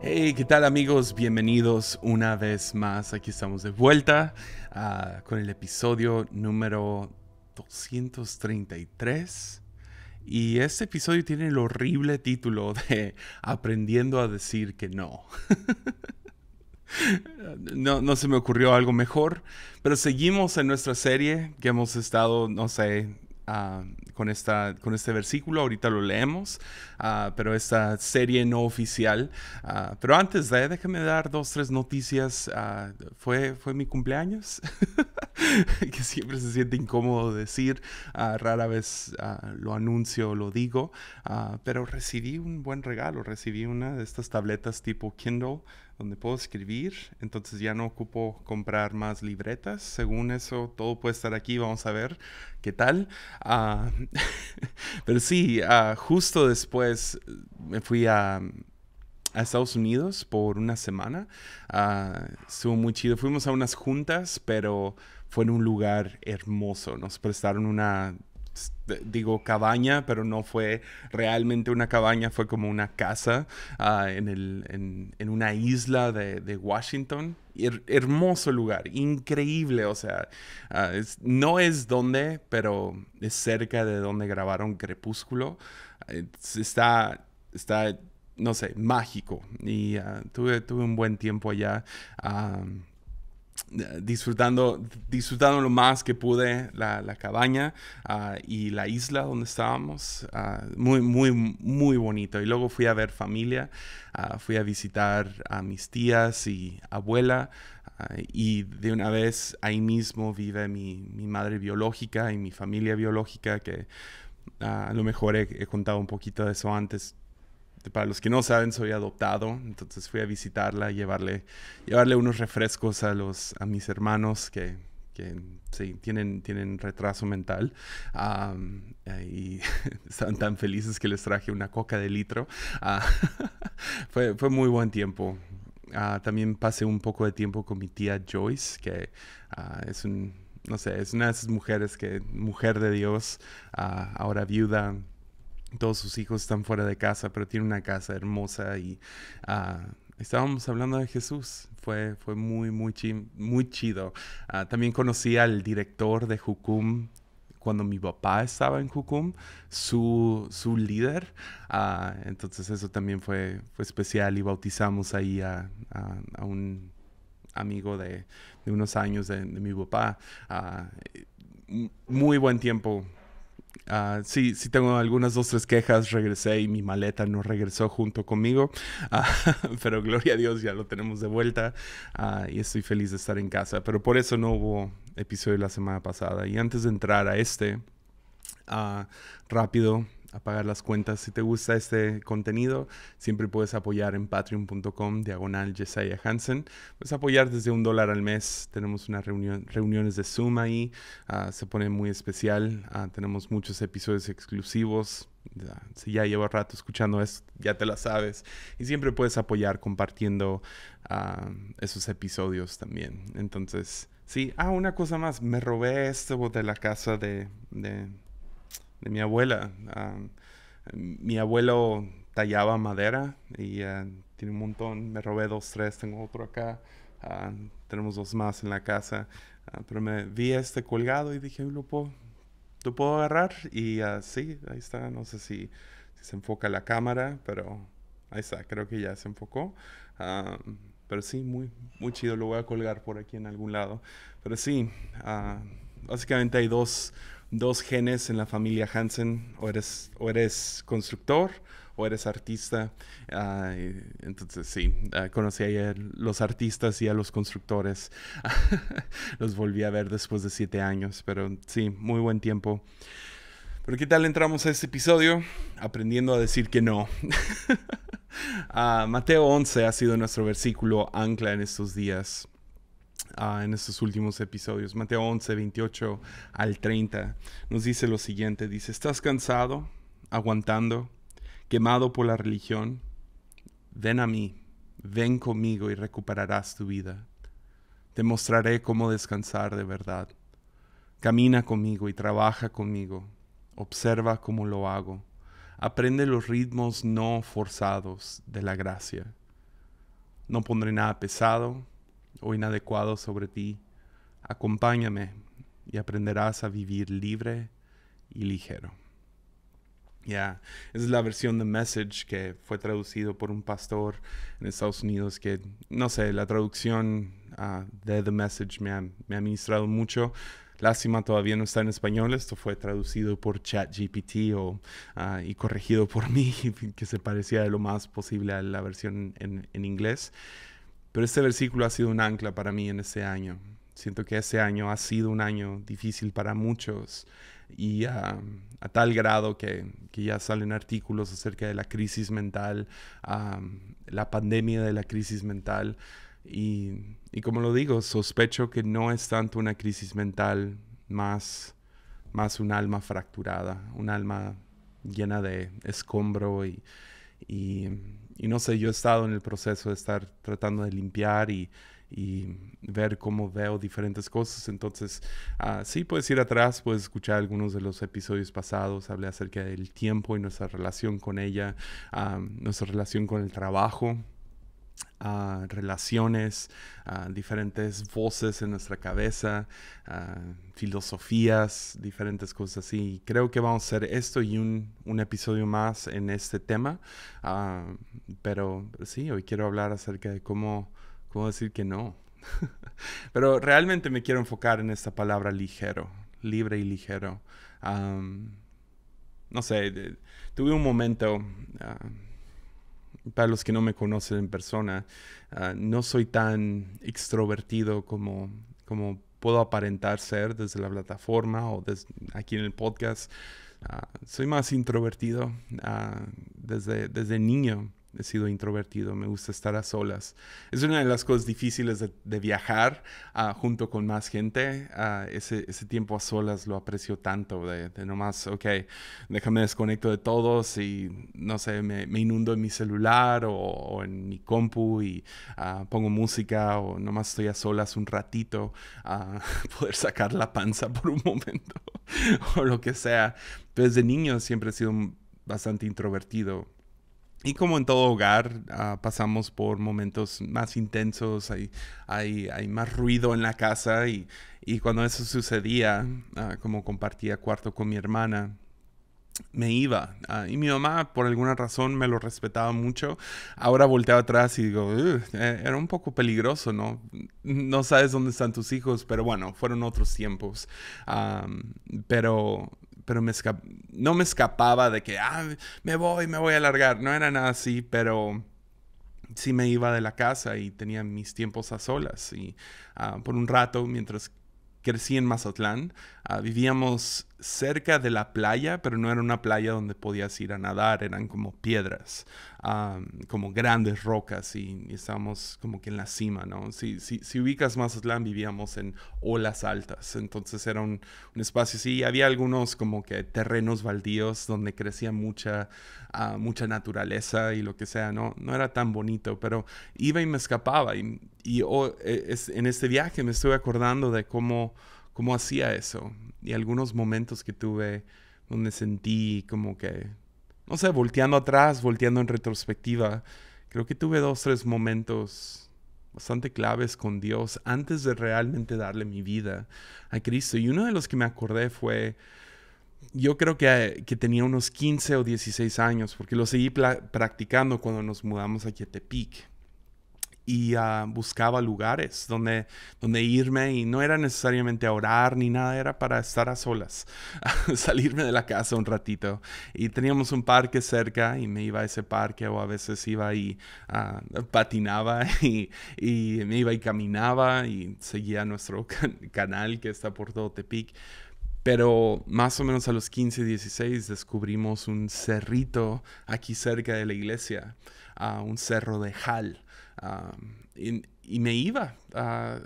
Hey, ¿qué tal amigos? Bienvenidos una vez más. Aquí estamos de vuelta ah, con el episodio número 233. Y este episodio tiene el horrible título de Aprendiendo a decir que no. No, no, se me ocurrió algo mejor, pero seguimos en nuestra serie que hemos estado, no sé, Ah, con, esta, con este versículo, ahorita lo leemos, ah, pero esta serie no oficial. Ah, pero antes de, déjame dar dos, tres noticias. fue, fue mi cumpleaños, que siempre se siente incómodo decir, rara vez lo anuncio, lo digo, pero recibí un buen regalo, recibí una de estas tabletas tipo Kindle donde puedo escribir, entonces ya no ocupo comprar más libretas. Según eso, todo puede estar aquí, vamos a ver qué tal. Ah, pero sí, ah, justo después eh, me fui a, Estados Unidos por una semana. Ah, estuvo muy chido, fuimos a unas juntas, pero fue en un lugar hermoso. Nos prestaron una digo cabaña, pero no fue realmente una cabaña, fue como una casa ah, en, una isla de, Washington. hermoso lugar, increíble, o sea, ah, no es donde, pero es cerca de donde grabaron Crepúsculo. Eh, está, está, no sé, mágico y ah, tuve, tuve un buen tiempo allá disfrutando, disfrutando lo más que pude la, cabaña ah, y la isla donde estábamos. Ah, muy, muy, muy bonito. Y luego fui a ver familia, ah, fui a visitar a mis tías y abuela. y de una vez ahí mismo vive mi, madre biológica y mi familia biológica, que a lo mejor he contado un poquito de eso antes para los que no saben, soy adoptado, entonces fui a visitarla, llevarle, llevarle unos refrescos a, los, a mis hermanos que, tienen, tienen retraso mental eh, y están tan felices que les traje una coca de litro. Ah, fue, muy buen tiempo. Ah, también pasé un poco de tiempo con mi tía Joyce, que ah, es un, no sé, es una de esas mujeres que, mujer de Dios, ahora viuda, todos sus hijos están fuera de casa, pero tiene una casa hermosa y ah, estábamos hablando de Jesús. Fue, fue muy, muy, muy chido. Ah, también conocí al director de Jukum Cuando mi papá estaba en Jucum, su, su líder, ah, entonces eso también fue, fue especial y bautizamos ahí a, un amigo de, unos años de, de mi papá. muy buen tiempo Ah, sí, sí tengo algunas dos, tres quejas. Regresé y mi maleta no regresó junto conmigo. Ah, pero gloria a Dios, ya lo tenemos de vuelta. Ah, y estoy feliz de estar en casa. Pero por eso no hubo episodio la semana pasada. Y antes de entrar a este, rápido, a pagar las cuentas. Si te gusta este contenido, siempre puedes apoyar en patreon.com diagonal Jesiah Hansen. Puedes apoyar desde un dólar al mes. Tenemos unas reunión, reuniones de Zoom ahí. Ah, se pone muy especial. Ah, tenemos muchos episodios exclusivos. si ya llevo rato escuchando esto, ya te la sabes. Y siempre puedes apoyar compartiendo ah, esos episodios también. Entonces, sí. Ah, una cosa más. Me robé esto de la casa de de mi abuela. Ah, mi abuelo tallaba madera y ah, tiene un montón. Me robé dos, tres, tengo otro acá. Ah, tenemos dos más en la casa. pero me vi este colgado y dije, lo puedo, puedo agarrar. Y sí, ahí está. No sé si, se enfoca la cámara, pero ahí está. Creo que ya se enfocó. pero sí, muy, muy chido. Lo voy a colgar por aquí en algún lado. Pero sí, básicamente hay dos dos genes en la familia Hansen, o eres, o eres constructor o eres artista. entonces, sí, ah, conocí a los artistas y a los constructores. los volví a ver después de siete años, pero sí, muy buen tiempo. Pero ¿qué tal entramos a este episodio? Aprendiendo a decir que no. Ah, Mateo 11 ha sido nuestro versículo ancla en estos días. Ah, en estos últimos episodios, Mateo 11, 28 al 30, nos dice lo siguiente, dice, ¿estás cansado, aguantando, quemado por la religión? Ven a mí, ven conmigo y recuperarás tu vida. Te mostraré cómo descansar de verdad. Camina conmigo y trabaja conmigo. Observa cómo lo hago. Aprende los ritmos no forzados de la gracia. No pondré nada pesado o inadecuado sobre ti, acompáñame y aprenderás a vivir libre y ligero. Ya, esa es la versión de Message que fue traducido por un pastor en Estados Unidos que, no sé, la traducción ah, de The Message me ha, me ha ministrado mucho. Lástima todavía no está en español, esto fue traducido por ChatGPT ah, y corregido por mí, que se parecía lo más posible a la versión en, en inglés. Pero este versículo ha sido un ancla para mí en ese año. Siento que ese año ha sido un año difícil para muchos y a tal grado que, que, ya salen artículos acerca de la crisis mental, la pandemia de la crisis mental. Y, y, como lo digo, sospecho que no es tanto una crisis mental más, más un alma fracturada, un alma llena de escombro y y no sé, yo he estado en el proceso de estar tratando de limpiar y, y ver cómo veo diferentes cosas. Entonces, ah, sí puedes ir atrás, puedes escuchar algunos de los episodios pasados. Hablé acerca del tiempo y nuestra relación con ella, ah, nuestra relación con el trabajo relaciones, diferentes voces en nuestra cabeza, filosofías, diferentes cosas y Creo que vamos a hacer esto y un, un episodio más en este tema. Ah, pero sí, hoy quiero hablar acerca de cómo, cómo decir que no. pero realmente me quiero enfocar en esta palabra ligero, libre y ligero. no sé, tuve un momento ah, para los que no me conocen en persona, ah, no soy tan extrovertido como, puedo aparentar ser desde la plataforma o desde aquí en el podcast. Ah, soy más introvertido ah, desde, desde niño he sido introvertido, me gusta estar a solas. Es una de las cosas difíciles de, viajar ah, junto con más gente. Ah, ese, tiempo a solas lo aprecio tanto, de, nomás, ok, déjame desconecto de todos y, no sé, me, inundo en mi celular o, en mi compu y ah, pongo música o nomás estoy a solas un ratito a poder sacar la panza por un momento o lo que sea. Desde niño siempre he sido bastante introvertido y como en todo hogar, ah, pasamos por momentos más intensos, hay, hay, hay, más ruido en la casa y, y cuando eso sucedía, ah, como compartía cuarto con mi hermana, me iba. Ah, y mi mamá, por alguna razón, me lo respetaba mucho. Ahora volteo atrás y digo, eh, era un poco peligroso, ¿no? No sabes dónde están tus hijos, pero bueno, fueron otros tiempos. pero pero me no me escapaba de que, ah, me voy, me voy a largar. No era nada así, pero sí me iba de la casa y tenía mis tiempos a solas. Y ah, por un rato, mientras crecí en Mazatlán, Ah, vivíamos cerca de la playa, pero no era una playa donde podías ir a nadar, eran como piedras, como grandes rocas y, estábamos como que en la cima, ¿no? Si, si, si ubicas Mazatlán, vivíamos en olas altas, entonces era un, espacio así, había algunos como que terrenos baldíos donde crecía mucha, ah, mucha naturaleza y lo que sea, ¿no? No era tan bonito, pero iba y me escapaba y, y oh, e, en este viaje me estoy acordando de cómo cómo hacía eso. Y algunos momentos que tuve donde sentí como que, no sé, volteando atrás, volteando en retrospectiva, creo que tuve dos, tres momentos bastante claves con Dios antes de realmente darle mi vida a Cristo. Y uno de los que me acordé fue, yo creo que, tenía unos 15 o 16 años, porque lo seguí practicando cuando nos mudamos a Tepic y ah, buscaba lugares donde, donde irme y no era necesariamente a orar ni nada, era para estar a solas, salirme de la casa un ratito. Y teníamos un parque cerca y me iba a ese parque o a veces iba y ah, patinaba y, me iba y caminaba y seguía nuestro canal que está por todo Tepic. Pero más o menos a los 15, 16 descubrimos un cerrito aquí cerca de la iglesia, a ah, un cerro de Jal y, me iba. Ah,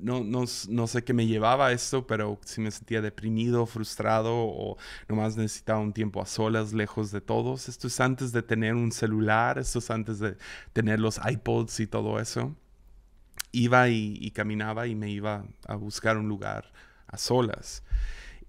no, sé qué me llevaba esto, pero si me sentía deprimido, frustrado o nomás necesitaba un tiempo a solas, lejos de todos. Esto es antes de tener un celular, esto es antes de tener los iPods y todo eso. Iba y caminaba y me iba a buscar un lugar a solas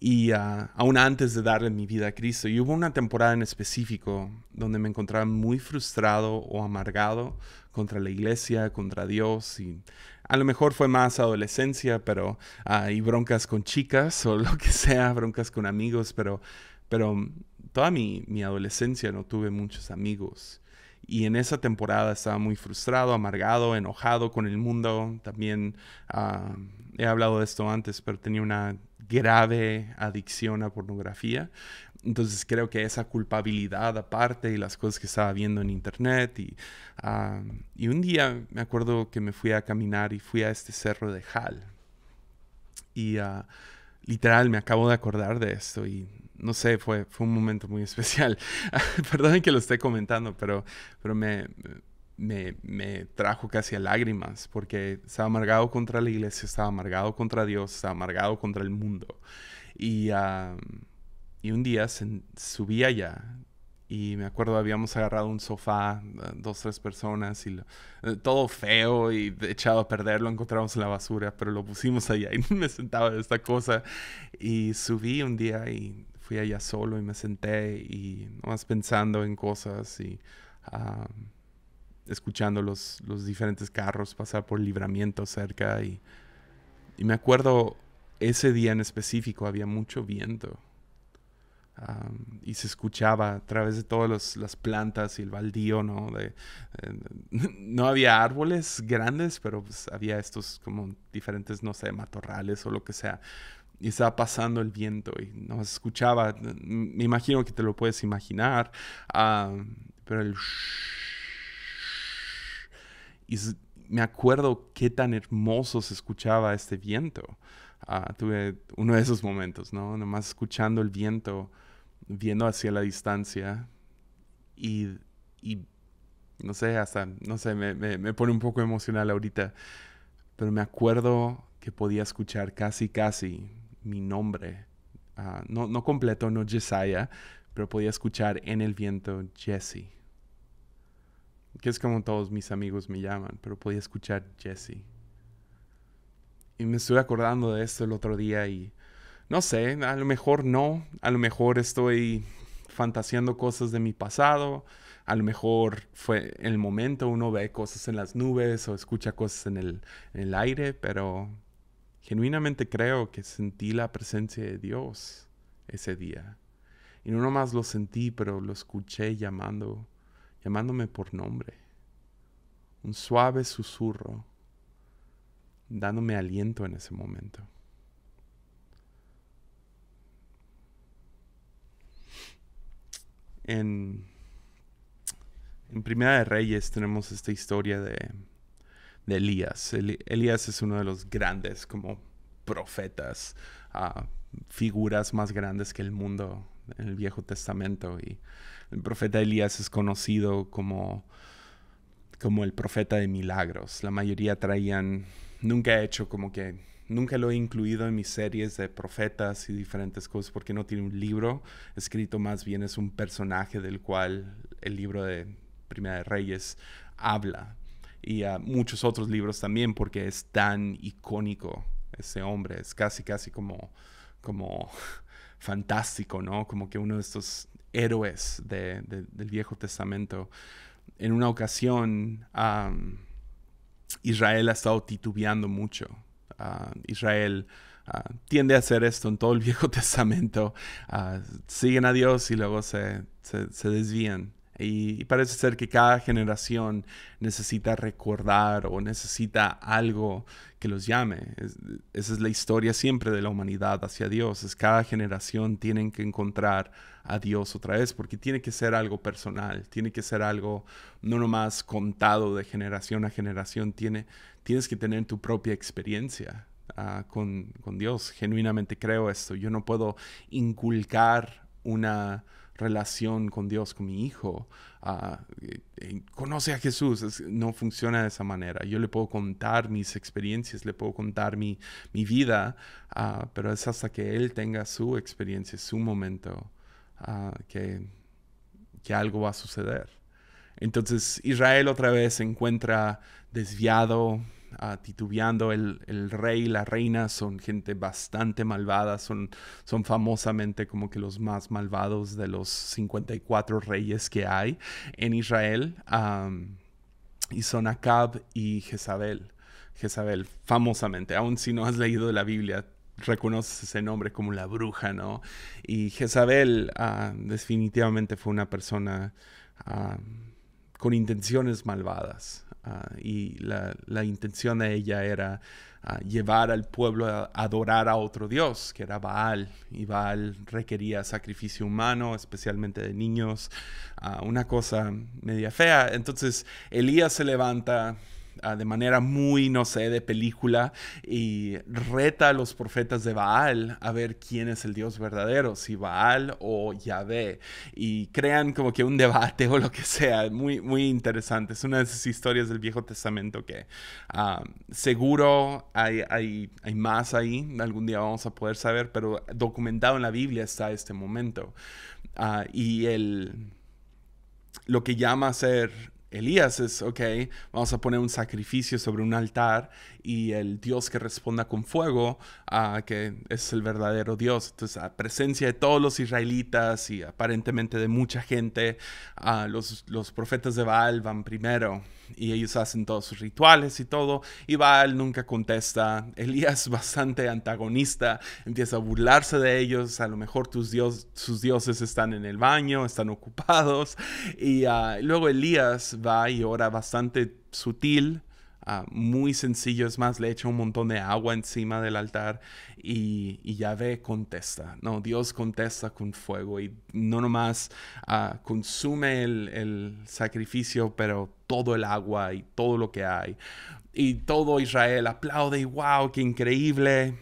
y ah, aún antes de darle mi vida a Cristo. Y hubo una temporada en específico donde me encontraba muy frustrado o amargado contra la iglesia, contra Dios y a lo mejor fue más adolescencia, pero hay ah, broncas con chicas o lo que sea, broncas con amigos, pero, pero toda mi, adolescencia no tuve muchos amigos. Y en esa temporada estaba muy frustrado, amargado, enojado con el mundo. También ah, he hablado de esto antes, pero tenía una grave adicción a pornografía. Entonces creo que esa culpabilidad aparte y las cosas que estaba viendo en internet y, y un día me acuerdo que me fui a caminar y fui a este cerro de Jal y ah, literal me acabo de acordar de esto y no sé, fue, fue un momento muy especial. Perdón que lo esté comentando, pero, pero me, me, trajo casi a lágrimas, porque estaba amargado contra la iglesia, estaba amargado contra Dios, estaba amargado contra el mundo. Y, un día subí allá y me acuerdo habíamos agarrado un sofá, ah, dos, tres personas, y eh, todo feo y echado a perder, lo encontramos en la basura, pero lo pusimos allá y me sentaba de esta cosa. Y subí un día y fui allá solo y me senté y más pensando en cosas y escuchando los, los diferentes carros pasar por libramiento cerca y, y me acuerdo ese día en específico había mucho viento. y se escuchaba a través de todas las plantas y el baldío, ¿no? De, eh, no había árboles grandes, pero pues, había estos como diferentes, no sé, matorrales o lo que sea. Y estaba pasando el viento y no se escuchaba, me imagino que te lo puedes imaginar, pero el y me acuerdo qué tan hermoso se escuchaba este viento. Ah, tuve uno de esos momentos, ¿no? Nomás escuchando el viento, viendo hacia la distancia y, no sé, hasta, no sé, me, pone un poco emocional ahorita, pero me acuerdo que podía escuchar casi, casi mi nombre. Ah, no, completo, no Jesiah, pero podía escuchar en el viento Jesse que es como todos mis amigos me llaman, pero podía escuchar Jesse. Y me estuve acordando de esto el otro día y no sé, a lo mejor no, a lo mejor estoy fantaseando cosas de mi pasado, a lo mejor fue el momento, uno ve cosas en las nubes o escucha cosas en el, en el aire, pero genuinamente creo que sentí la presencia de Dios ese día. Y no nomás lo sentí, pero lo escuché llamando llamándome por nombre, un suave susurro, dándome aliento en ese momento. En, en Primera de Reyes tenemos esta historia de, de Elías. Elías es uno de los grandes como profetas, ah, figuras más grandes que el mundo en el Viejo Testamento y el profeta Elías es conocido como, como el profeta de milagros. La mayoría traían, nunca he hecho como que, nunca lo he incluido en mis series de profetas y diferentes cosas porque no tiene un libro escrito, más bien es un personaje del cual el libro de Primera de Reyes habla. Y a muchos otros libros también porque es tan icónico ese hombre. Es casi, casi como, como fantástico, ¿no? Como que uno de estos héroes del Viejo Testamento. En una ocasión, Israel ha estado titubeando mucho. Ah, Israel ah, tiende a hacer esto en todo el Viejo Testamento. Ah, siguen a Dios y luego se desvían. Y, parece ser que cada generación necesita recordar o necesita algo que los llame. esa es la historia siempre de la humanidad hacia Dios. Es cada generación tienen que encontrar a Dios otra vez porque tiene que ser algo personal, tiene que ser algo no nomás contado de generación a generación. tienes que tener tu propia experiencia. Ah, con Dios, genuinamente creo esto. Yo no puedo inculcar una, relación con Dios, con mi hijo, ah, eh, eh, conoce a Jesús, no funciona de esa manera. Yo le puedo contar mis experiencias, le puedo contar mi, vida, ah, pero es hasta que Él tenga su experiencia, su momento, ah, que, que algo va a suceder. Entonces Israel otra vez se encuentra desviado, Ah, titubeando. El, rey y la reina son gente bastante malvada, son, son famosamente como que los más malvados de los 54 reyes que hay en Israel. y son Acab y Jezabel. Jezabel, famosamente, aún si no has leído la Biblia, reconoces ese nombre como la bruja, ¿no? Y Jezabel ah, definitivamente fue una persona con intenciones malvadas. Ah, y la, intención de ella era ah, llevar al pueblo a adorar a otro dios, que era Baal. Y Baal requería sacrificio humano, especialmente de niños, ah, una cosa media fea. Entonces Elías se levanta de manera muy, no sé, de película y reta a los profetas de Baal a ver quién es el Dios verdadero, si Baal o Yahvé. Y crean como que un debate o lo que sea, muy, muy interesante. Es una de esas historias del Viejo Testamento que ah, seguro hay, hay, hay más ahí, algún día vamos a poder saber, pero documentado en la Biblia está este momento. Ah, y el, lo que llama a ser Elías es, ok, vamos a poner un sacrificio sobre un altar y el Dios que responda con fuego, a que es el verdadero Dios. Entonces, a presencia de todos los israelitas y aparentemente de mucha gente, los, los profetas de Baal van primero y ellos hacen todos sus rituales y todo, y Baal nunca contesta. Elías bastante antagonista, empieza a burlarse de ellos, a lo mejor tus dios, sus dioses están en el baño, están ocupados, y ah, luego Elías va y ora bastante sutil, muy sencillo, es más, le echa un montón de agua encima del altar y, y Yahvé contesta, no, Dios contesta con fuego y no nomás ah, consume el, sacrificio, pero todo el agua y todo lo que hay. Y todo Israel aplaude y wow, qué increíble,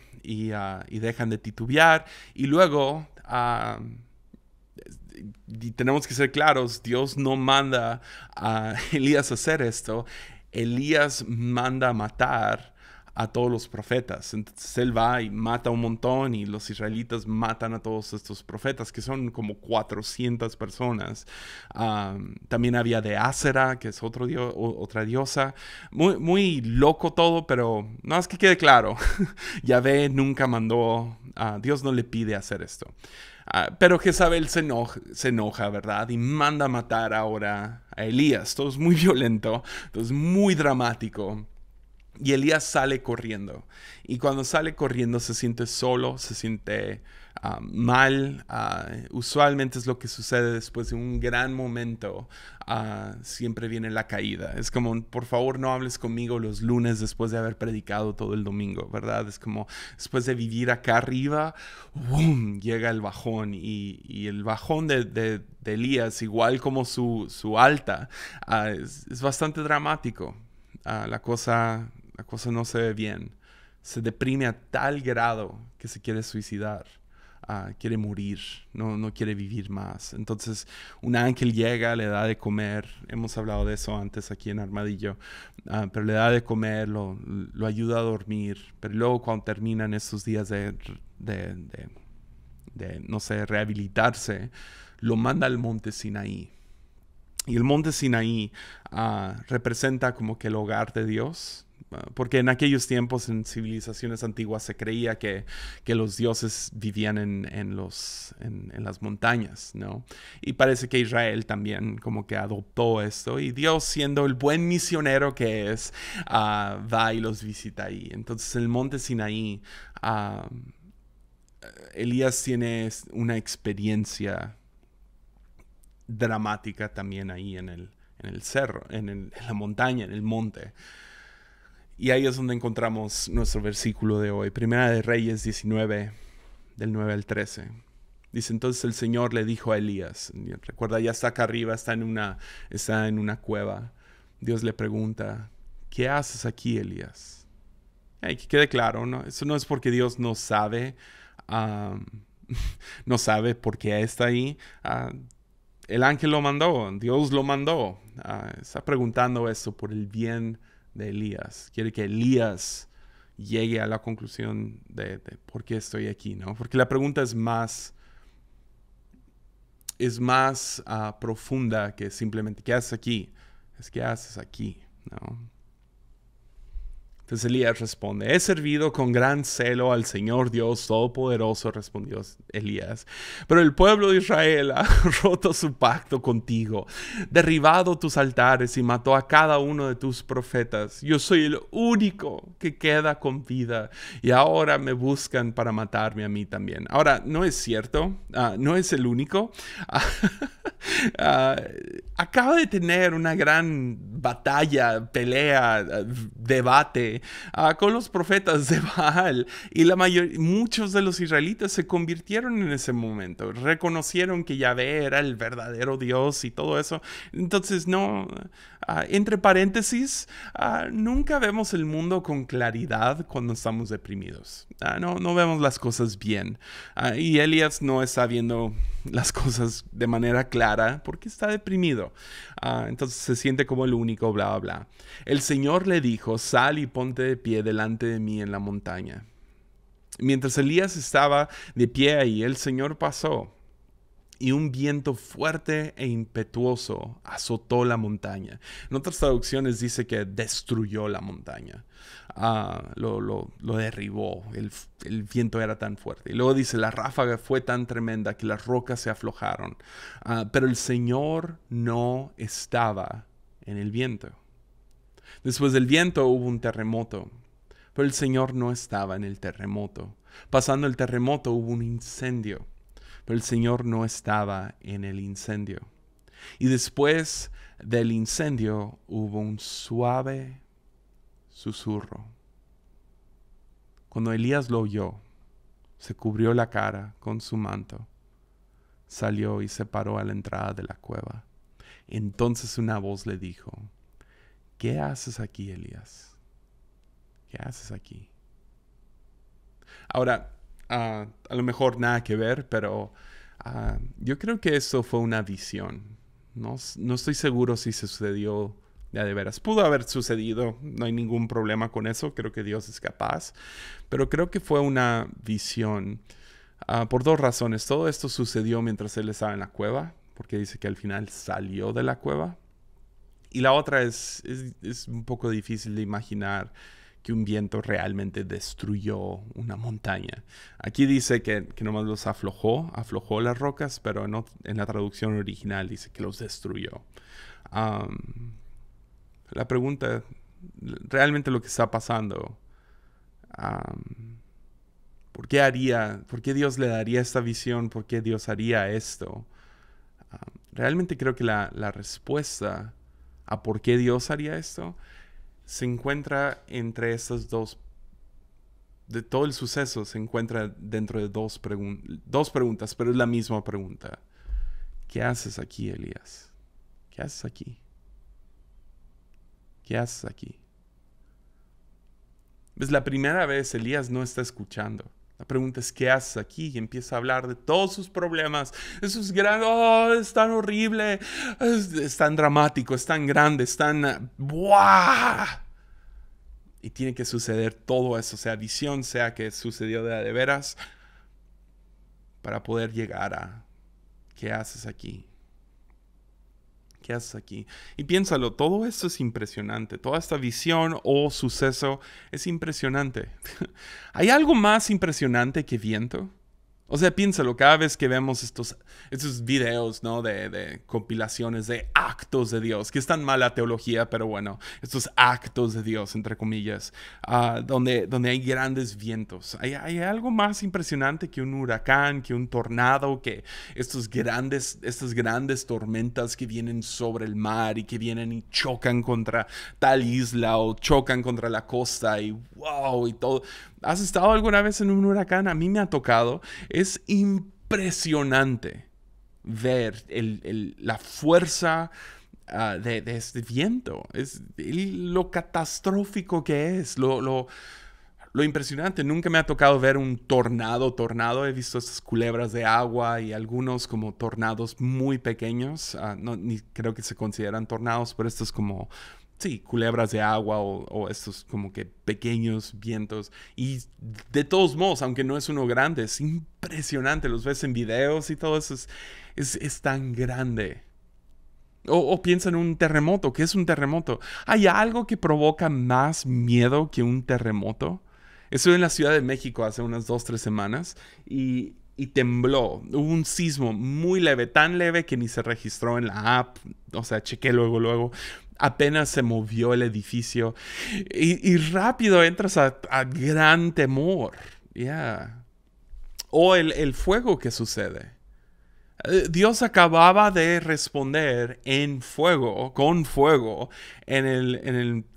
ah, y, dejan de titubear. Y luego ah, y tenemos que ser claros, Dios no manda a Elías a hacer esto. Elías manda a matar a todos los profetas. Entonces él va y mata un montón y los israelitas matan a todos estos profetas, que son como 400 personas. también había de Ásera, que es otro otra diosa. Muy, muy loco todo, pero Nada es que quede claro. Yahvé nunca mandó Dios no le pide hacer esto. Ah, pero Jezabel se enoja, se enoja, ¿verdad? Y manda matar ahora a Elías. Todo es muy violento, todo es muy dramático. Y Elías sale corriendo. Y cuando sale corriendo se siente solo, se siente Ah, mal, ah, usualmente es lo que sucede después de un gran momento. Ah, siempre viene la caída. Es como, por favor, no hables conmigo los lunes después de haber predicado todo el domingo, ¿verdad? Es como, después de vivir acá arriba, llega el bajón. Y, el bajón de, Elías, igual como su, alta, es, bastante dramático. la, cosa, la cosa no se ve bien se deprime a tal grado que se quiere suicidar. Ah, quiere morir, no, no quiere vivir más. Entonces un ángel llega, le da de comer, hemos hablado de eso antes aquí en Armadillo, ah, pero le da de comer, lo, ayuda a dormir, pero luego cuando terminan esos días de, no sé, rehabilitarse, lo manda al monte Sinaí. Y el monte Sinaí ah, representa como que el hogar de Dios, porque en aquellos tiempos, en civilizaciones antiguas, se creía que, los dioses vivían en, los, en, las montañas, ¿no? Y parece que Israel también como que adoptó esto y Dios, siendo el buen misionero que es, ah, va y los visita ahí. Entonces el monte Sinaí, ah, Elías tiene una experiencia dramática también ahí en el, cerro, en, en la montaña, en el monte. Y ahí es donde encontramos nuestro versículo de hoy, Primera de Reyes 19, del 9 al 13. Dice entonces el Señor le dijo a Elías, recuerda ya está acá arriba, está en una, está en una cueva. Dios le pregunta, ¿qué haces aquí, Elías? hay que quede claro, ¿no? eso no es porque Dios no sabe, no sabe por qué está ahí. Ah, el ángel lo mandó, Dios lo mandó. Ah, está preguntando eso por el bien de Elías. Quiere que Elías llegue a la conclusión de, por qué estoy aquí, ¿no? Porque la pregunta es más, es más ah, profunda que simplemente, ¿qué haces aquí? Es que haces aquí, ¿no? Entonces Elías responde, he servido con gran celo al Señor Dios Todopoderoso, respondió Elías, pero el pueblo de Israel ha roto su pacto contigo, derribado tus altares y mató a cada uno de tus profetas. Yo soy el único que queda con vida y ahora me buscan para matarme a mí también. Ahora, no es cierto, ah, no es el único. Ah, ah, acaba de tener una gran batalla, pelea, debate Ah, con los profetas de Baal y la muchos de los israelitas se convirtieron en ese momento, reconocieron que Yahvé era el verdadero Dios y todo eso. Entonces, no, ah, entre paréntesis, ah, nunca vemos el mundo con claridad cuando estamos deprimidos. no, no vemos las cosas bien. y Elias no está viendo las cosas de manera clara porque está deprimido. Ah, entonces se siente como el único, bla, bla, bla. El Señor le dijo, sal y ponte de pie delante de mí en la montaña. Mientras Elías estaba de pie ahí, el Señor pasó y un viento fuerte e impetuoso azotó la montaña. En otras traducciones dice que destruyó la montaña, ah, lo, derribó, el, viento era tan fuerte. Y luego dice, la ráfaga fue tan tremenda que las rocas se aflojaron, ah, pero el Señor no estaba en el viento. Después del viento hubo un terremoto, pero el Señor no estaba en el terremoto. Pasando el terremoto hubo un incendio el Señor no estaba en el incendio. Y después del incendio hubo un suave susurro. Cuando Elías lo oyó, se cubrió la cara con su manto, salió y se paró a la entrada de la cueva. Entonces una voz le dijo, ¿qué haces aquí, Elías? ¿Qué haces aquí? Ahora, Ah, a lo mejor nada que ver, pero ah, yo creo que eso fue una visión. No, no estoy seguro si se sucedió ya de veras. Pudo haber sucedido, no hay ningún problema con eso, creo que Dios es capaz, pero creo que fue una visión ah, por dos razones. Todo esto sucedió mientras él estaba en la cueva, porque dice que al final salió de la cueva. Y la otra es, es, es un poco difícil de imaginar un viento realmente destruyó una montaña. Aquí dice que, nomás los aflojó, aflojó las rocas, pero en, en la traducción original dice que los destruyó. la pregunta, realmente lo que está pasando, ¿por qué haría, por qué Dios le daría esta visión, por qué Dios haría esto? realmente creo que la, la respuesta a por qué Dios haría esto se encuentra entre estas dos de todo el suceso se encuentra dentro de dos, dos preguntas, pero es la misma pregunta. ¿Qué haces aquí, Elías? ¿Qué haces aquí? ¿Qué haces aquí? Es la primera vez Elías no está escuchando. La pregunta es, ¿qué haces aquí? Y empieza a hablar de todos sus problemas. Eso es oh, es tan horrible, es, tan dramático, es tan grande, es tan... Ah, ¡Buah! Y tiene que suceder todo eso, sea visión, sea que sucedió de, de veras, para poder llegar a, ¿qué haces aquí? aquí? Y piénsalo, todo esto es impresionante, toda esta visión o suceso es impresionante. ¿Hay algo más impresionante que viento? O sea, piénsalo, cada vez que vemos estos, estos videos, ¿no? De, compilaciones de actos de Dios, que es tan mala teología, pero bueno, estos actos de Dios, entre comillas, ah, donde, donde hay grandes vientos. Hay, algo más impresionante que un huracán, que un tornado, que estos grandes, estas grandes tormentas que vienen sobre el mar y que vienen y chocan contra tal isla o chocan contra la costa y wow, y todo. ¿Has estado alguna vez en un huracán? A mí me ha tocado. Es impresionante ver la fuerza ah, de, este viento, es lo catastrófico que es, lo, impresionante. Nunca me ha tocado ver un tornado, tornado. He visto esas culebras de agua y algunos como tornados muy pequeños. Ah, no, ni creo que se consideran tornados, pero estos como sí, culebras de agua o, estos como que pequeños vientos. Y de todos modos, aunque no es uno grande, es impresionante. Los ves en videos y todo eso es, es, tan grande. O, piensa en un terremoto. ¿Qué es un terremoto? ¿Hay algo que provoca más miedo que un terremoto? Estuve en la Ciudad de México hace unas dos, tres semanas y, y tembló. Hubo un sismo muy leve, tan leve que ni se registró en la app. O sea, chequé luego, luego apenas se movió el edificio. Y, rápido entras a, gran temor. O el, fuego que sucede. Eh, Dios acababa de responder en fuego, con fuego, en, el,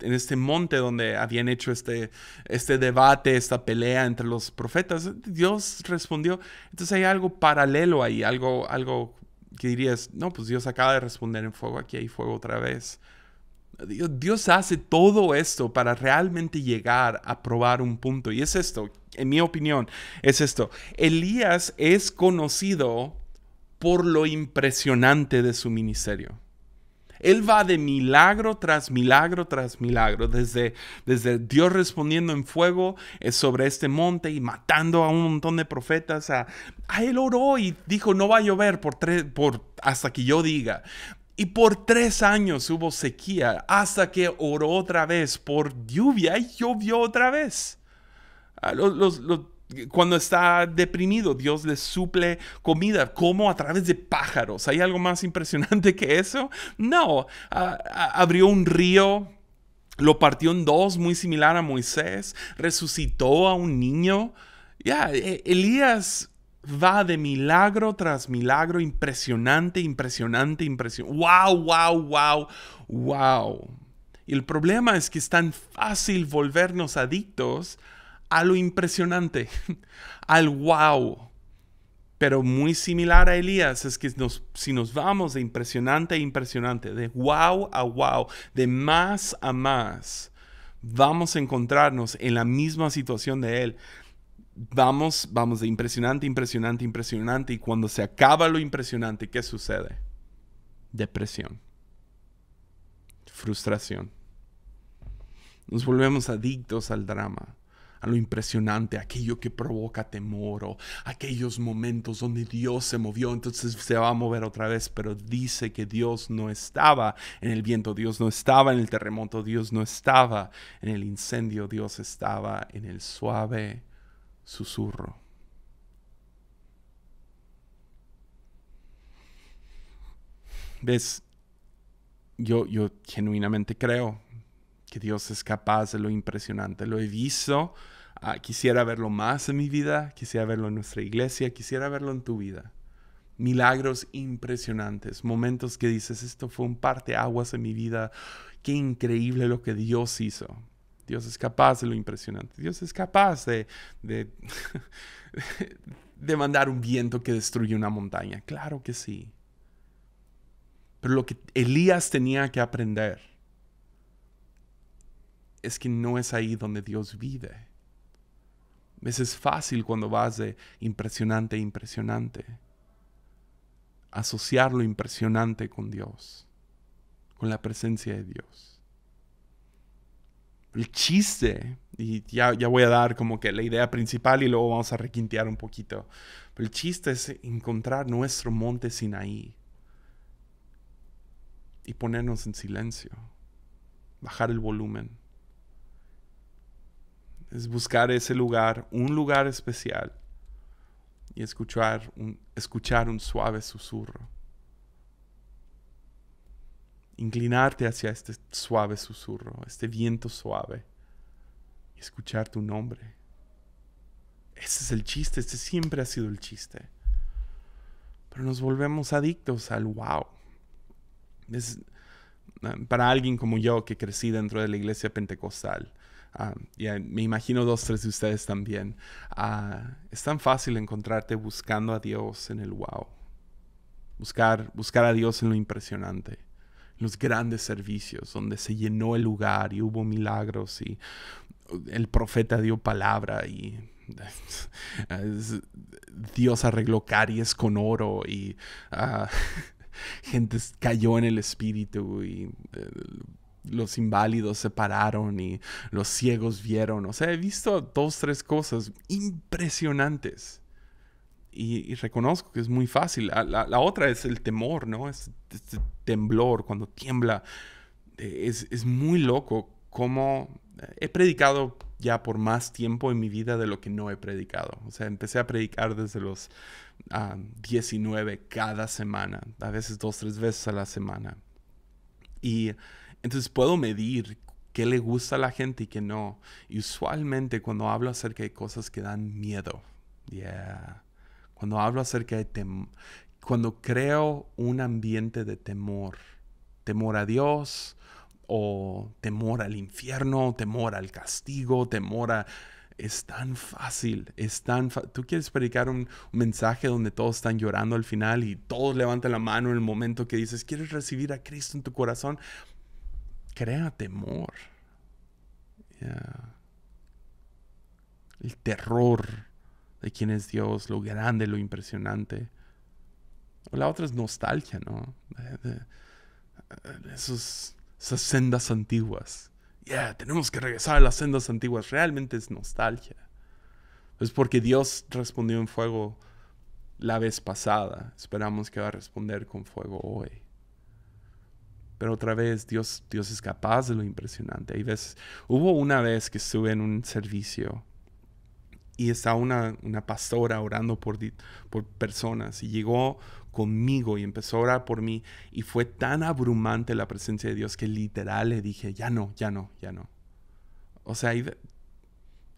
en, este monte donde habían hecho este, este, debate, esta pelea entre los profetas. Dios respondió. Entonces hay algo paralelo ahí, algo, algo que dirías, no, pues Dios acaba de responder en fuego, aquí hay fuego otra vez. Dios hace todo esto para realmente llegar a probar un punto. Y es esto, en mi opinión, es esto. Elías es conocido por lo impresionante de su ministerio. Él va de milagro tras milagro tras milagro, desde, desde Dios respondiendo en fuego eh, sobre este monte y matando a un montón de profetas. A, a él oró y dijo, no va a llover por, tres, por hasta que yo diga. Y por tres años hubo sequía hasta que oró otra vez por lluvia y llovió otra vez. Ah, cuando está deprimido, Dios le suple comida, como a través de pájaros. ¿Hay algo más impresionante que eso? No, ah, ah, abrió un río. Lo partió en dos, muy similar a Moisés. Resucitó a un niño. Ya, e-, Elías va de milagro tras milagro, impresionante, impresionante, impresionante. ¡Wow, wow, wow, wow! Y el problema es que es tan fácil volvernos adictos a lo impresionante, al wow. Pero muy similar a Elías es que si nos vamos de impresionante a impresionante, de wow a wow, de más a más, vamos a encontrarnos en la misma situación de él, vamos, vamos de impresionante, impresionante, impresionante. Y cuando se acaba lo impresionante, ¿qué sucede? Depresión. Frustración. Nos volvemos adictos al drama, a lo impresionante, aquello que provoca temor o aquellos momentos donde Dios se movió, entonces se va a mover otra vez, pero dice que Dios no estaba en el viento, Dios no estaba en el terremoto, Dios no estaba en el incendio, Dios estaba en el suave susurro. ¿Ves? Yo, yo genuinamente creo que Dios es capaz de lo impresionante. Lo he visto. Ah, quisiera verlo más en mi vida. Quisiera verlo en nuestra iglesia. Quisiera verlo en tu vida. Milagros impresionantes. Momentos que dices, esto fue un aguas en mi vida. Qué increíble lo que Dios hizo. Dios es capaz de lo impresionante. Dios es capaz de, de, mandar un viento que destruye una montaña. Claro que sí. Pero lo que Elías tenía que aprender es que no es ahí donde Dios vive. es fácil cuando vas de impresionante a impresionante asociar lo impresionante con Dios, con la presencia de Dios el chiste, y ya, ya voy a dar como que la idea principal y luego vamos a requintear un poquito, pero el chiste es encontrar nuestro monte Sinaí y ponernos en silencio, bajar el volumen. Es buscar ese lugar, un lugar especial, y escuchar un, escuchar un suave susurro inclinarte hacia este suave susurro, este viento suave, y escuchar tu nombre. Ese es el chiste, este siempre ha sido el chiste. Pero nos volvemos adictos al wow. Ah, para alguien como yo que crecí dentro de la iglesia pentecostal, ah, y ah, me imagino dos, tres de ustedes también, es tan fácil encontrarte buscando a Dios en el wow. Buscar, buscar a Dios en lo impresionante los grandes servicios donde se llenó el lugar y hubo milagros y el profeta dio palabra y Dios arregló caries con oro y ah, gente cayó en el espíritu y eh, los inválidos se pararon y los ciegos vieron. O sea, he visto dos, tres cosas impresionantes y, reconozco que es muy fácil. Ah, la, otra es el temor, ¿no? Es, este temblor, cuando tiembla. Eh, es, es muy loco cómo eh, he predicado ya por más tiempo en mi vida de lo que no he predicado. O sea, empecé a predicar desde los 19 ah, cada semana, a veces dos, tres veces a la semana. Y entonces puedo medir qué le gusta a la gente y qué no. Y usualmente cuando hablo acerca de cosas que dan miedo, yeah, cuando hablo acerca de temor, cuando creo un ambiente de temor, temor a Dios o temor al infierno, temor al castigo, temor a... Es tan fácil, es tan Tú quieres predicar un, mensaje donde todos están llorando al final y todos levantan la mano en el momento que dices, ¿quieres recibir a Cristo en tu corazón? Crea temor. El terror de quién es Dios, lo grande, lo impresionante. O la otra es nostalgia, ¿no? Eh, esos, esas sendas antiguas. Ya, yeah, tenemos que regresar a las sendas antiguas. Realmente es nostalgia. Es porque Dios respondió en fuego la vez pasada. Esperamos que va a responder con fuego hoy. Pero otra vez, Dios, Dios es capaz de lo impresionante. Hay veces, hubo una vez que estuve en un servicio y estaba una, una pastora orando por, por personas y llegó conmigo y empezó a orar por mí y fue tan abrumante la presencia de Dios que literal le dije, ya no, ya no, ya no. O sea, hay,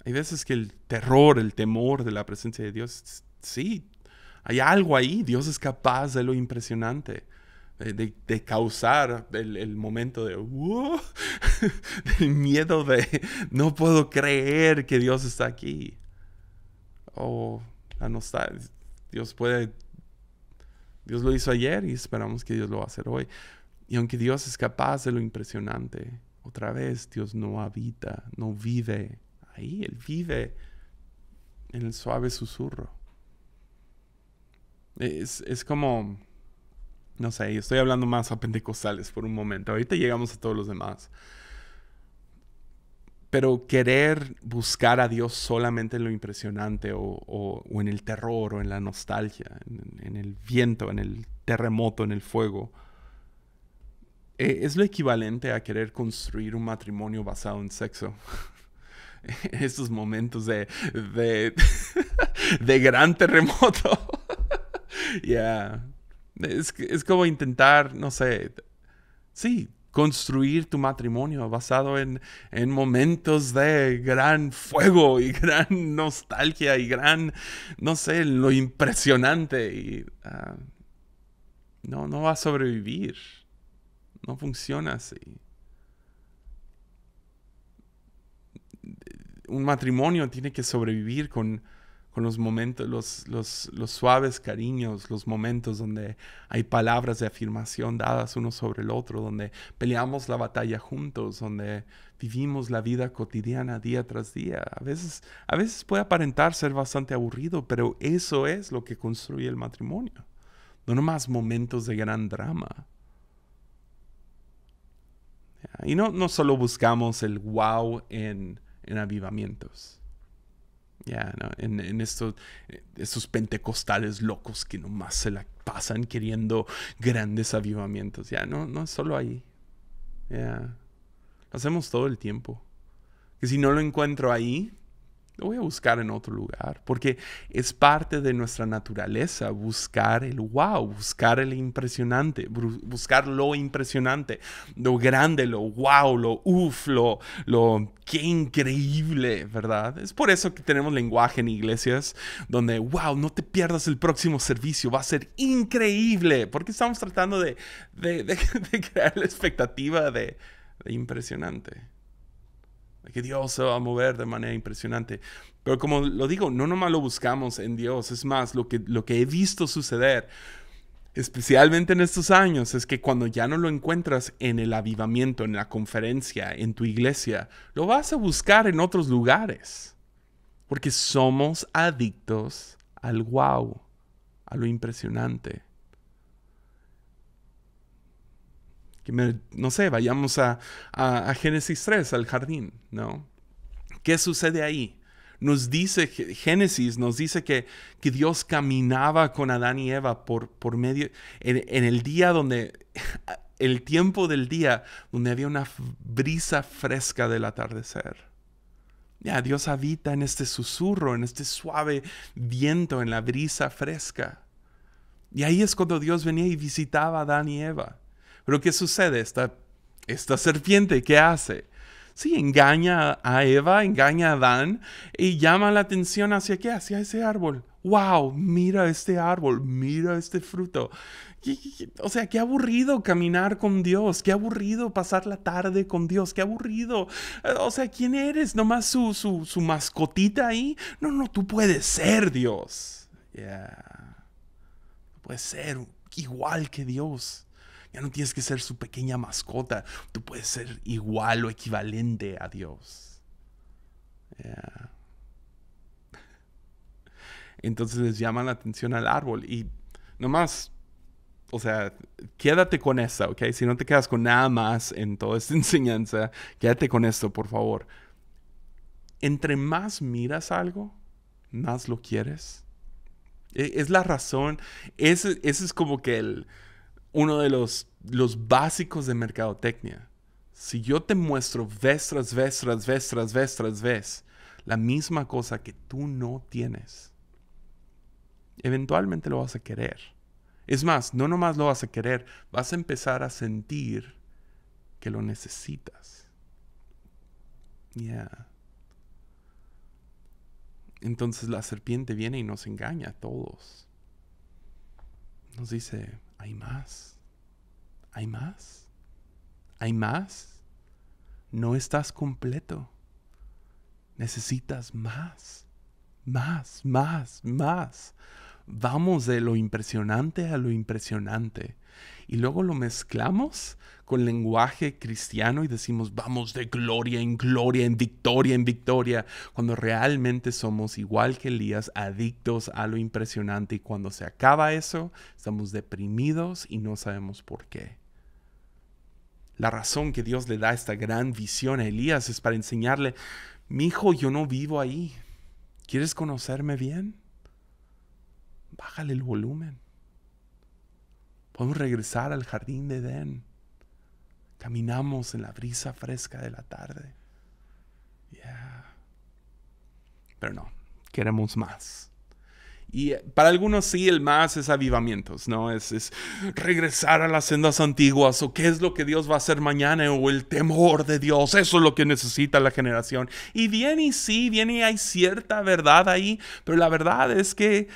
hay veces que el terror, el temor de la presencia de Dios, sí, hay algo ahí, Dios es capaz de lo impresionante. Eh, de, de, causar el, el momento de, el miedo de no puedo creer que Dios está aquí o la nostalgia. Dios puede, Dios lo hizo ayer y esperamos que Dios lo va a hacer hoy. Y aunque Dios es capaz de lo impresionante, otra vez Dios no habita, no vive ahí, Él vive en el suave susurro. Es, es como, no sé, estoy hablando más a pentecostales por un momento, ahorita llegamos a todos los demás pero querer buscar a Dios solamente en lo impresionante o, o, en el terror o en la nostalgia, en, el viento, en el terremoto, en el fuego, eh, es lo equivalente a querer construir un matrimonio basado en sexo. En Estos momentos de, de, gran terremoto. Ya. es, es como intentar, no sé, sí, construir tu matrimonio basado en, momentos de gran fuego y gran nostalgia y gran, no sé, lo impresionante. Y, ah, no, no va a sobrevivir. No funciona así. Un matrimonio tiene que sobrevivir con con los momentos, los, suaves cariños, los momentos donde hay palabras de afirmación dadas uno sobre el otro, donde peleamos la batalla juntos, donde vivimos la vida cotidiana día tras día. A veces, a veces puede aparentar ser bastante aburrido, pero eso es lo que construye el matrimonio. No nomás momentos de gran drama. Y no, solo buscamos el wow en avivamientos ya, ¿no? en, estos, eh, pentecostales locos que nomás se la pasan queriendo grandes avivamientos. Ya, no, no es solo ahí. Ya. lo Hacemos todo el tiempo. Que si no lo encuentro ahí, lo voy a buscar en otro lugar, porque es parte de nuestra naturaleza buscar el wow, buscar el impresionante, buscar lo impresionante, lo grande, lo wow, lo uff, lo, lo qué increíble, ¿verdad? Es por eso que tenemos lenguaje en iglesias donde wow, no te pierdas el próximo servicio, va a ser increíble, porque estamos tratando de crear la expectativa de impresionante que Dios se va a mover de manera impresionante. Pero como lo digo, no nomás lo buscamos en Dios, es más, lo que, lo que he visto suceder, especialmente en estos años, es que cuando ya no lo encuentras en el avivamiento, en la conferencia, en tu iglesia, lo vas a buscar en otros lugares. Porque somos adictos al wow, a lo impresionante. no sé, vayamos a, Génesis 3, al jardín, ¿no? ¿Qué sucede ahí? Nos dice, Génesis nos dice que, Dios caminaba con Adán y Eva por, por medio, en, el día donde, el tiempo del día donde había una brisa fresca del atardecer. Ya, Dios habita en este susurro, en este suave viento, en la brisa fresca. Y ahí es cuando Dios venía y visitaba a Adán y Eva. Pero ¿qué sucede? Esta, esta serpiente, ¿qué hace? Sí, engaña a Eva, engaña a Adán y llama la atención hacia qué, hacia ese árbol. ¡Wow! Mira este árbol, mira este fruto. O sea, qué aburrido caminar con Dios, qué aburrido pasar la tarde con Dios, qué aburrido. O sea, ¿quién eres? ¿Nomás su, su, su mascotita ahí? No, no, tú puedes ser Dios. Yeah. Puedes ser igual que Dios. Ya no tienes que ser su pequeña mascota. Tú puedes ser igual o equivalente a Dios. Entonces les llama la atención al árbol y nomás, o sea, quédate con esa, ¿ok? Si no te quedas con nada más en toda esta enseñanza, quédate con esto, por favor. Entre más miras algo, más lo quieres. E, es la razón, ese es como que el, uno de los, los básicos de mercadotecnia. Si yo te muestro vez tras vez, tras vez, tras vez, tras vez, la misma cosa que tú no tienes, eventualmente lo vas a querer. Es más, no nomás lo vas a querer, vas a empezar a sentir que lo necesitas. Yeah. Entonces la serpiente viene y nos engaña a todos. Nos dice, hay más, hay más, hay más. No estás completo. Necesitas más, más, más, más. Vamos de lo impresionante a lo impresionante y luego lo mezclamos con lenguaje cristiano y decimos vamos de gloria en gloria, en victoria en victoria, cuando realmente somos igual que Elías, adictos a lo impresionante y cuando se acaba eso, estamos deprimidos y no sabemos por qué. La razón que Dios le da esta gran visión a Elías es para enseñarle, mi hijo, yo no vivo ahí. ¿Quieres conocerme bien? Bájale el volumen. Podemos regresar al jardín de Edén. Caminamos en la brisa fresca de la tarde. Pero no, queremos más. Y eh, para algunos sí, el más es avivamientos, ¿no? Es, es, regresar a las sendas antiguas o qué es lo que Dios va a hacer mañana o el temor de Dios. Eso es lo que necesita la generación. Y viene y sí, viene y hay cierta verdad ahí, pero la verdad es que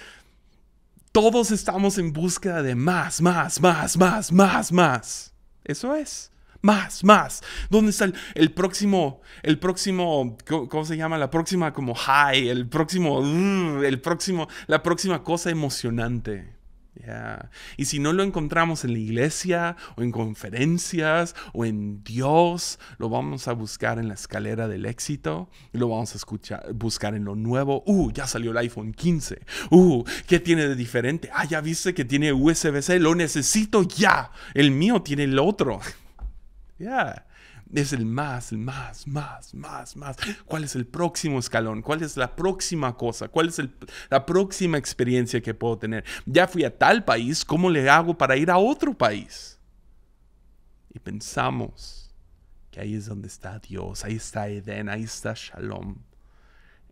todos estamos en búsqueda de más, más, más, más, más, más. Eso es. Más, más. ¿Dónde está el, próximo, el próximo, ¿cómo, se llama? La próxima como high, el próximo, uh, el próximo, la próxima cosa emocionante. Y si no lo encontramos en la iglesia o en conferencias o en Dios, lo vamos a buscar en la escalera del éxito lo vamos a escuchar, buscar en lo nuevo. Uh, ya salió el iPhone 15. Uh, ¿qué tiene de diferente? Ah, ya viste que tiene USB-C, lo necesito ya. El mío tiene el otro. Yeah es el más, el más, más, más, más. ¿Cuál es el próximo escalón? ¿Cuál es la próxima cosa? ¿Cuál es la próxima experiencia que puedo tener? Ya fui a tal país, ¿cómo le hago para ir a otro país? Y pensamos que ahí es donde está Dios, ahí está Edén, ahí está Shalom.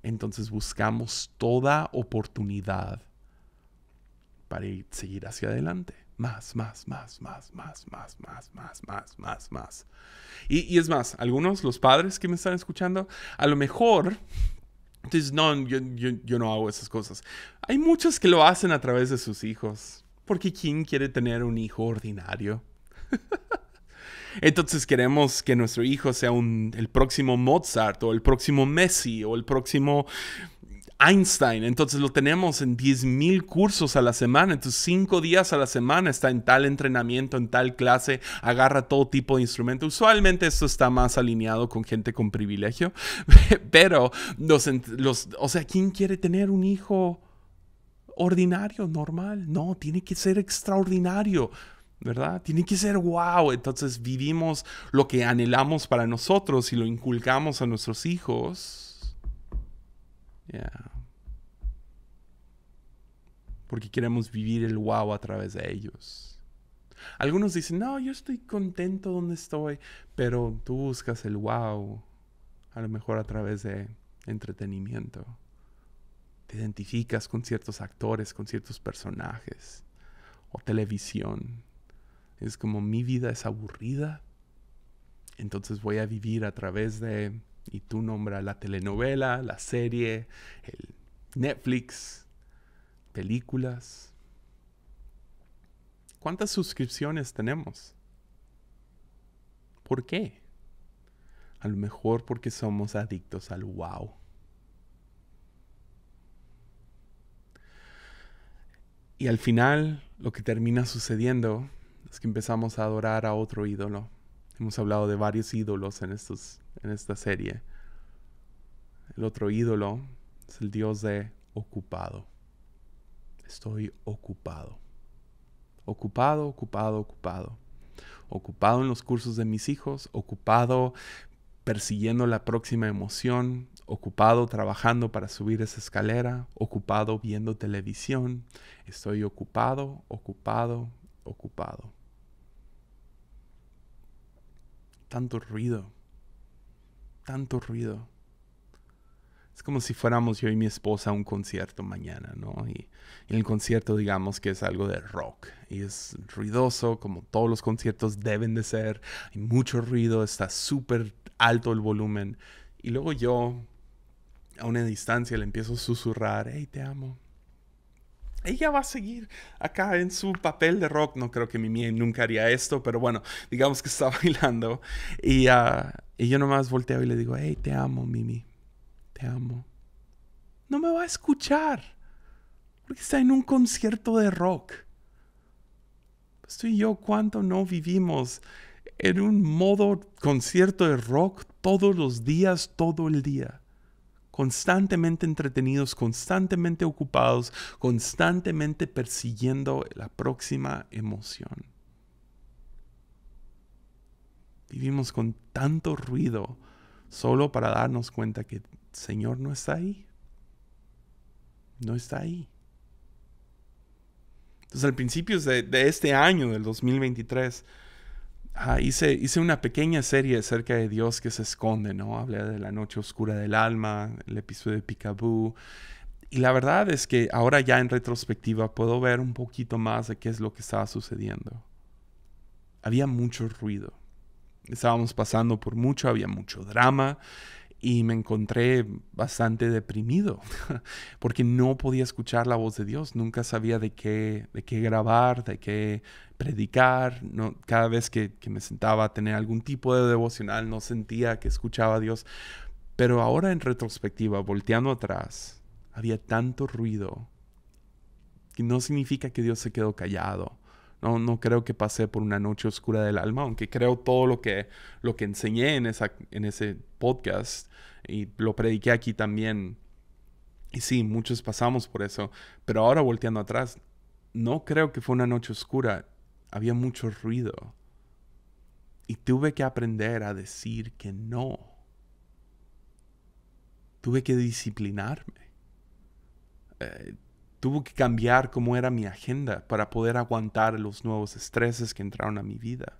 Entonces buscamos toda oportunidad para seguir hacia adelante más, más, más, más, más, más, más, más, más, más, más. Y, es más, algunos, los padres que me están escuchando, a lo mejor entonces, no, yo, no hago esas cosas. Hay muchos que lo hacen a través de sus hijos, porque ¿quién quiere tener un hijo ordinario? Entonces queremos que nuestro hijo sea un, el próximo Mozart o el próximo Messi o el próximo Einstein, entonces lo tenemos en 10.000 cursos a la semana, entonces cinco días a la semana está en tal entrenamiento, en tal clase, agarra todo tipo de instrumento. Usualmente esto está más alineado con gente con privilegio, pero los, los o sea, ¿quién quiere tener un hijo ordinario, normal? No, tiene que ser extraordinario. ¿verdad? Tiene que ser wow. Entonces vivimos lo que anhelamos para nosotros y lo inculcamos a nuestros hijos porque queremos vivir el wow a través de ellos. Algunos dicen, no, yo estoy contento donde estoy, pero tú buscas el wow, a lo mejor a través de entretenimiento. Te identificas con ciertos actores, con ciertos personajes, o televisión. Es como mi vida es aburrida, entonces voy a vivir a través de y tú nombras la telenovela, la serie, el Netflix, películas. ¿Cuántas suscripciones tenemos? ¿Por qué? A lo mejor porque somos adictos al wow. Y al final lo que termina sucediendo es que empezamos a adorar a otro ídolo. Hemos hablado de varios ídolos en estos en esta serie. El otro ídolo es el Dios de ocupado. Estoy ocupado. Ocupado, ocupado, ocupado. Ocupado en los cursos de mis hijos, ocupado persiguiendo la próxima emoción, ocupado trabajando para subir esa escalera, ocupado viendo televisión. Estoy ocupado, ocupado, ocupado. Tanto ruido, tanto ruido. Es como si fuéramos yo y mi esposa a un concierto mañana, ¿no? Y, en el concierto digamos que es algo de rock y es ruidoso como todos los conciertos deben de ser. Hay mucho ruido, está súper alto el volumen. Y luego yo a una distancia le empiezo a susurrar, hey, te amo, ella va a seguir acá en su papel de rock. No creo que Mimi nunca haría esto, pero bueno, digamos que está bailando. Ah, y, yo nomás volteo y le digo, hey, te amo, Mimi. Te amo. No me va a escuchar. Porque está en un concierto de rock. ¿Estoy pues y yo, ¿cuánto no vivimos en un modo concierto de rock todos los días, todo el día? constantemente entretenidos, constantemente ocupados, constantemente persiguiendo la próxima emoción. Vivimos con tanto ruido solo para darnos cuenta que el Señor no está ahí. No está ahí. Entonces, al principio de, este año, del 2023, hice, hice una pequeña serie acerca de Dios que se esconde, ¿no? Hablé de la noche oscura del alma, el episodio de Picaboo. Y la verdad es que ahora ya en retrospectiva puedo ver un poquito más de qué es lo que estaba sucediendo. Había mucho ruido. Estábamos pasando por mucho, había mucho drama, y me encontré bastante deprimido porque no podía escuchar la voz de Dios, nunca sabía de qué, de qué grabar, de qué predicar, no, cada vez que, que me sentaba a tener algún tipo de devocional no sentía que escuchaba a Dios, pero ahora en retrospectiva, volteando atrás, había tanto ruido que no significa que Dios se quedó callado, no, no creo que pasé por una noche oscura del alma, aunque creo todo lo que, lo que enseñé en, esa, en ese podcast y lo prediqué aquí también. Y sí, muchos pasamos por eso, pero ahora volteando atrás, no creo que fue una noche oscura, había mucho ruido. Y tuve que aprender a decir que no. Tuve que disciplinarme. Eh, Tuve que cambiar cómo era mi agenda para poder aguantar los nuevos estreses que entraron a mi vida.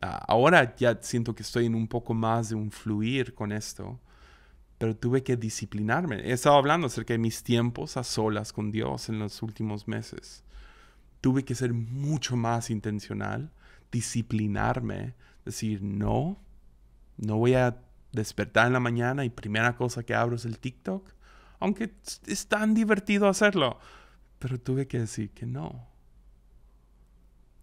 Ah, ahora ya siento que estoy en un poco más de un fluir con esto, pero tuve que disciplinarme. He estado hablando acerca de mis tiempos a solas con Dios en los últimos meses. Tuve que ser mucho más intencional, disciplinarme, decir, no, no voy a despertar en la mañana y primera cosa que abro es el TikTok aunque es tan divertido hacerlo. Pero tuve que decir que no.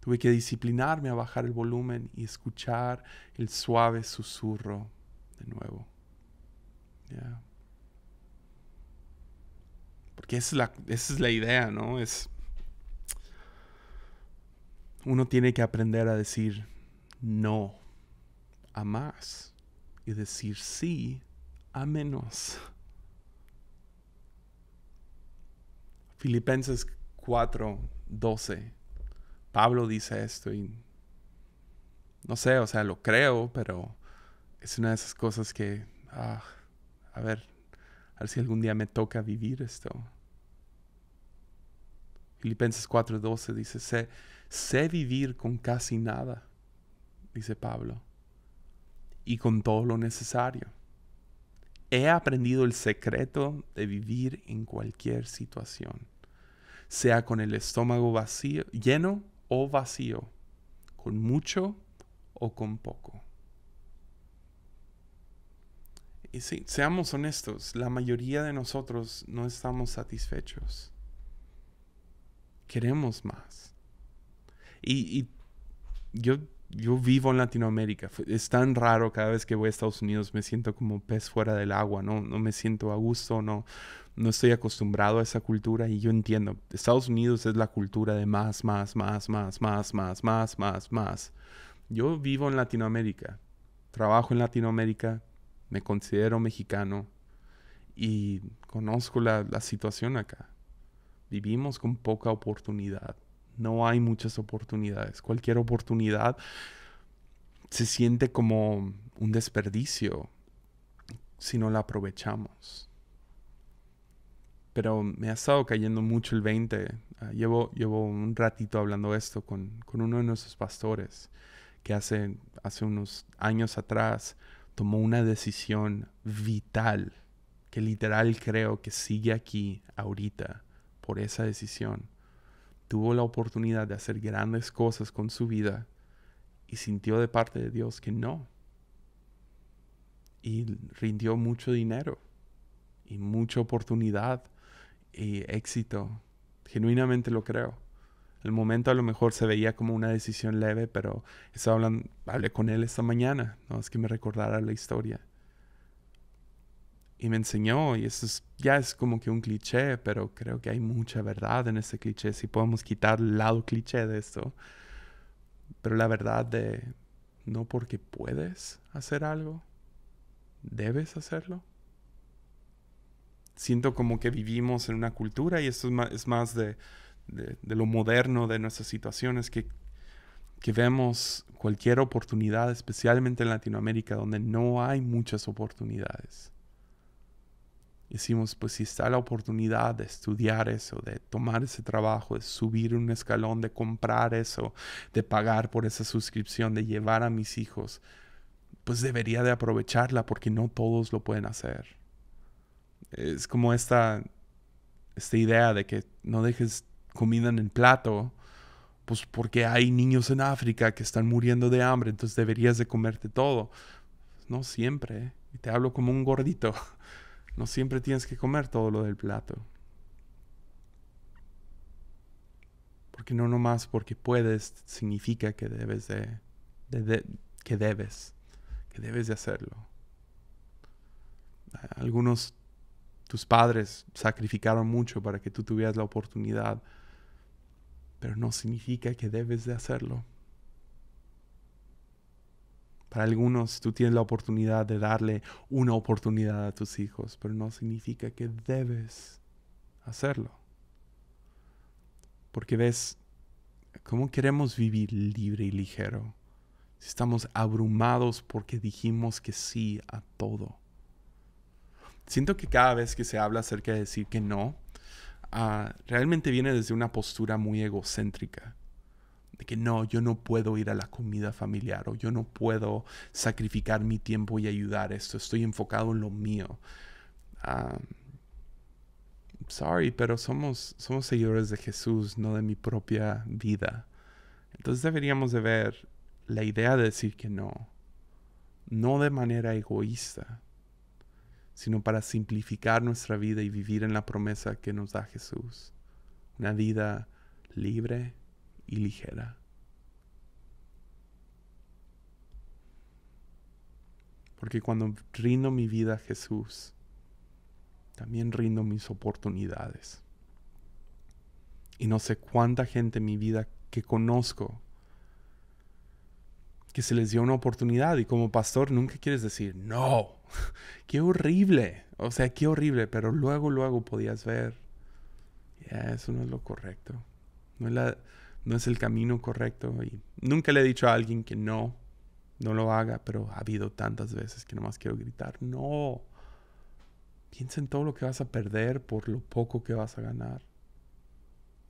Tuve que disciplinarme a bajar el volumen y escuchar el suave susurro de nuevo. Porque esa es, la, esa es la idea, ¿no? Es. Uno tiene que aprender a decir no a más y decir sí a menos. Filipenses 4, Pablo dice esto y no sé, o sea, lo creo, pero es una de esas cosas que, ah, a ver, a ver si algún día me toca vivir esto. Filipenses 4:12 dice, sé, sé vivir con casi nada, dice Pablo, y con todo lo necesario. He aprendido el secreto de vivir en cualquier situación, sea con el estómago vacío, lleno o vacío, con mucho o con poco. Y sí, seamos honestos, la mayoría de nosotros no estamos satisfechos. Queremos más. Y, y yo yo vivo en Latinoamérica. Es tan raro cada vez que voy a Estados Unidos, me siento como pez fuera del agua, no, no me siento a gusto, no, no estoy acostumbrado a esa cultura y yo entiendo. Estados Unidos es la cultura de más, más, más, más, más, más, más, más, más. Yo vivo en Latinoamérica, trabajo en Latinoamérica, me considero mexicano y conozco la, la situación acá. Vivimos con poca oportunidad. No hay muchas oportunidades. Cualquier oportunidad se siente como un desperdicio si no la aprovechamos. Pero me ha estado cayendo mucho el 20. Ah, llevo, un ratito hablando esto con, con, uno de nuestros pastores que hace, hace unos años atrás tomó una decisión vital que literal creo que sigue aquí ahorita por esa decisión tuvo la oportunidad de hacer grandes cosas con su vida y sintió de parte de Dios que no. Y rindió mucho dinero y mucha oportunidad y éxito. Genuinamente lo creo. El momento a lo mejor se veía como una decisión leve, pero estaba hablé con él esta mañana, no es que me recordara la historia y me enseñó, y eso ya es como que un cliché, pero creo que hay mucha verdad en ese cliché, si podemos quitar el lado cliché de esto. Pero la verdad de no porque puedes hacer algo, debes hacerlo. Siento como que vivimos en una cultura, y esto es más, de, de, lo moderno de nuestras situaciones, que, que vemos cualquier oportunidad, especialmente en Latinoamérica, donde no hay muchas oportunidades Decimos, pues si está la oportunidad de estudiar eso, de tomar ese trabajo, de subir un escalón, de comprar eso, de pagar por esa suscripción, de llevar a mis hijos, pues debería de aprovecharla porque no todos lo pueden hacer. Es como esta, esta idea de que no dejes comida en el plato, pues porque hay niños en África que están muriendo de hambre, entonces deberías de comerte todo. No siempre, ¿eh? te hablo como un gordito. No siempre tienes que comer todo lo del plato. Porque no nomás porque puedes significa que debes de, que debes, que debes de hacerlo. Algunos tus padres sacrificaron mucho para que tú tuvieras la oportunidad, pero no significa que debes de hacerlo. Para algunos tú tienes la oportunidad de darle una oportunidad a tus hijos, pero no significa que debes hacerlo. Porque ves, ¿cómo queremos vivir libre y ligero? Si estamos abrumados porque dijimos que sí a todo. Siento que cada vez que se habla acerca de decir que no, ah, realmente viene desde una postura muy egocéntrica de que no, yo no puedo ir a la comida familiar o yo no puedo sacrificar mi tiempo y ayudar esto, estoy enfocado en lo mío. sorry, pero somos, somos seguidores de Jesús, no de mi propia vida. Entonces deberíamos de ver la idea de decir que no, no de manera egoísta, sino para simplificar nuestra vida y vivir en la promesa que nos da Jesús. Una vida libre, y ligera. Porque cuando rindo mi vida a Jesús, también rindo mis oportunidades. Y no sé cuánta gente en mi vida que conozco que se les dio una oportunidad y como pastor nunca quieres decir, no, qué horrible, o sea, qué horrible, pero luego, luego podías ver, ya, eso no es lo correcto. No es la, no es el camino correcto. Y nunca le he dicho a alguien que no, no lo haga, pero ha habido tantas veces que nomás quiero gritar, no. Piensa en todo lo que vas a perder por lo poco que vas a ganar.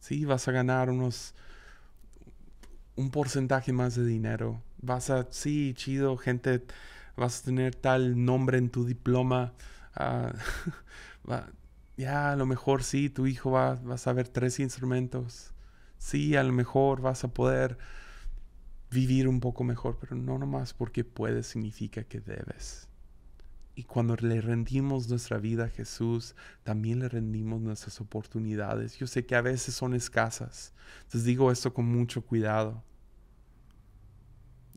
Sí, vas a ganar unos un porcentaje más de dinero. Vas a, sí, chido, gente, vas a tener tal nombre en tu diploma. Ah, ya, a lo mejor sí, tu hijo va, va a saber tres instrumentos. Sí, a lo mejor vas a poder vivir un poco mejor, pero no nomás porque puedes significa que debes. Y cuando le rendimos nuestra vida a Jesús, también le rendimos nuestras oportunidades. Yo sé que a veces son escasas. Entonces digo esto con mucho cuidado.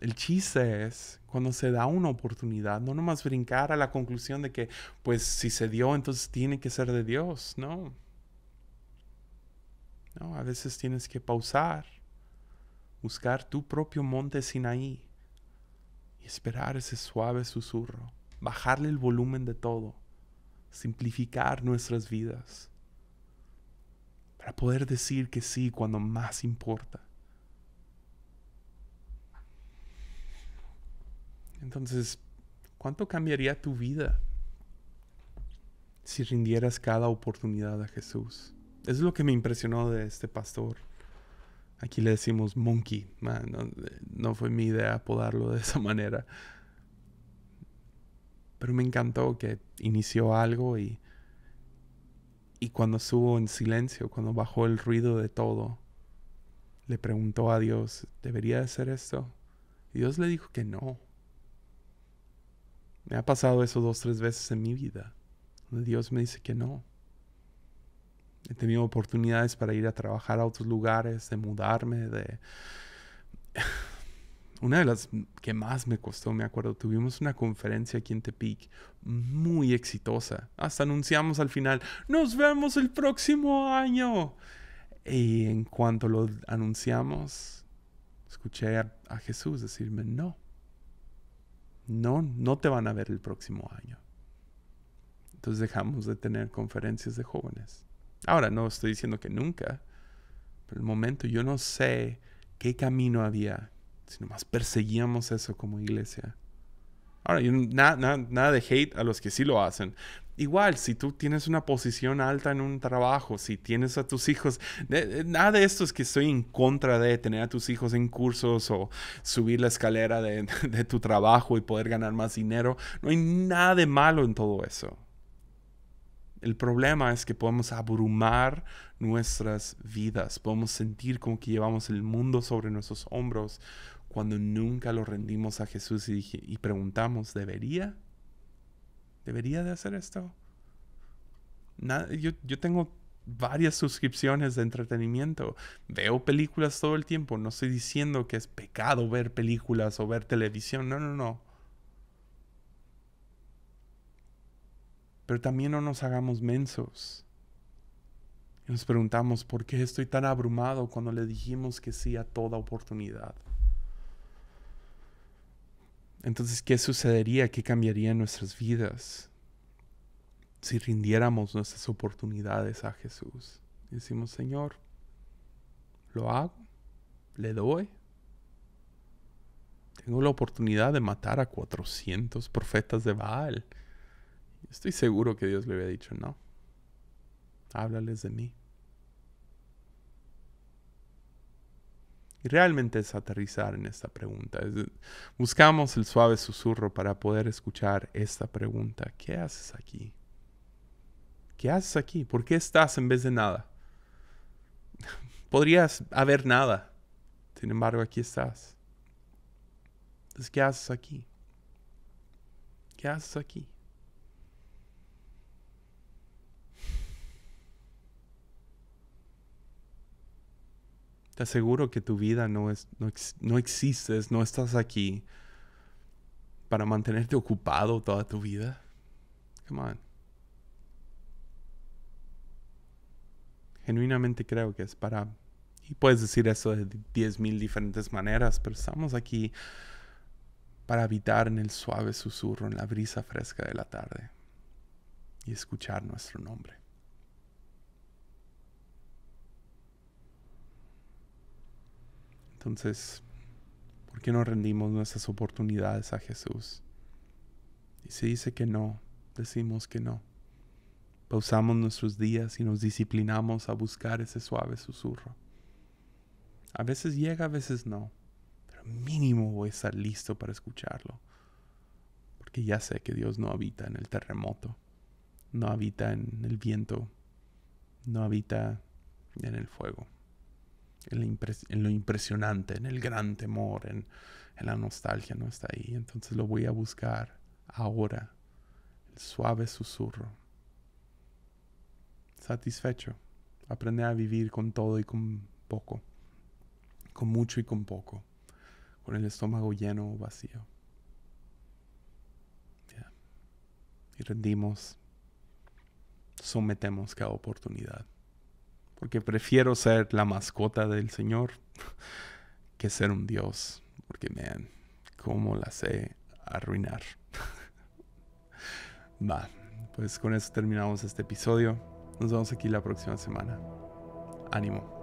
El chiste es, cuando se da una oportunidad, no nomás brincar a la conclusión de que, pues si se dio, entonces tiene que ser de Dios, no. No, a veces tienes que pausar, buscar tu propio monte Sinaí y esperar ese suave susurro, bajarle el volumen de todo, simplificar nuestras vidas para poder decir que sí cuando más importa. Entonces, ¿cuánto cambiaría tu vida si rindieras cada oportunidad a Jesús? es lo que me impresionó de este pastor. Aquí le decimos monkey. no, fue mi idea apodarlo de esa manera. Pero me encantó que inició algo y, y cuando estuvo en silencio, cuando bajó el ruido de todo, le preguntó a Dios, ¿debería hacer esto? Y Dios le dijo que no. Me ha pasado eso dos, tres veces en mi vida. Dios me dice que no he tenido oportunidades para ir a trabajar a otros lugares, de mudarme, de... Una de las que más me costó, me acuerdo, tuvimos una conferencia aquí en Tepic muy exitosa. Hasta anunciamos al final, nos vemos el próximo año. Y en cuanto lo anunciamos, escuché a, a Jesús decirme, no, no, no te van a ver el próximo año. Entonces dejamos de tener conferencias de jóvenes. Ahora no estoy diciendo que nunca, pero el momento yo no sé qué camino había, sino más perseguíamos eso como iglesia. Ahora, nada, nada, de hate a los que sí lo hacen. Igual, si tú tienes una posición alta en un trabajo, si tienes a tus hijos, nada de esto es que estoy en contra de tener a tus hijos en cursos o subir la escalera de tu trabajo y poder ganar más dinero. No hay nada de malo en todo eso. El problema es que podemos abrumar nuestras vidas, podemos sentir como que llevamos el mundo sobre nuestros hombros cuando nunca lo rendimos a Jesús y, preguntamos, ¿debería? ¿Debería de hacer esto? yo, yo tengo varias suscripciones de entretenimiento. Veo películas todo el tiempo. No estoy diciendo que es pecado ver películas o ver televisión. No, no, no. Pero también no nos hagamos mensos. Y nos preguntamos por qué estoy tan abrumado cuando le dijimos que sí a toda oportunidad. Entonces, ¿qué sucedería? ¿Qué cambiaría en nuestras vidas si rindiéramos nuestras oportunidades a Jesús? decimos, Señor, ¿lo hago? ¿Le doy? Tengo la oportunidad de matar a 400 profetas de Baal Estoy seguro que Dios le había dicho, no, háblales de mí. Y realmente es aterrizar en esta pregunta. buscamos el suave susurro para poder escuchar esta pregunta. ¿Qué haces aquí? ¿Qué haces aquí? ¿Por qué estás en vez de nada? Podrías haber nada. Sin embargo, aquí estás. Entonces, ¿qué haces aquí? ¿Qué haces aquí? Te aseguro que tu vida no, es, no, existes, no estás aquí para mantenerte ocupado toda tu vida. Come on. Genuinamente creo que es para... Y puedes decir eso de 10.000 diferentes maneras, pero estamos aquí para habitar en el suave susurro, en la brisa fresca de la tarde y escuchar nuestro nombre. Entonces, ¿por qué no rendimos nuestras oportunidades a Jesús? Y si dice que no, decimos que no. Pausamos nuestros días y nos disciplinamos a buscar ese suave susurro. A veces llega, a veces no, pero mínimo voy a estar listo para escucharlo, porque ya sé que Dios no habita en el terremoto, no habita en el viento, no habita en el fuego en, lo impresionante, en el gran temor, en, la nostalgia, no está ahí. Entonces lo voy a buscar ahora, el suave susurro. Satisfecho, aprende a vivir con todo y con poco, con mucho y con poco, con el estómago lleno o vacío. Y rendimos, sometemos cada oportunidad porque prefiero ser la mascota del Señor que ser un Dios, porque man, cómo la sé arruinar. Va, pues con eso terminamos este episodio. Nos vemos aquí la próxima semana. Ánimo.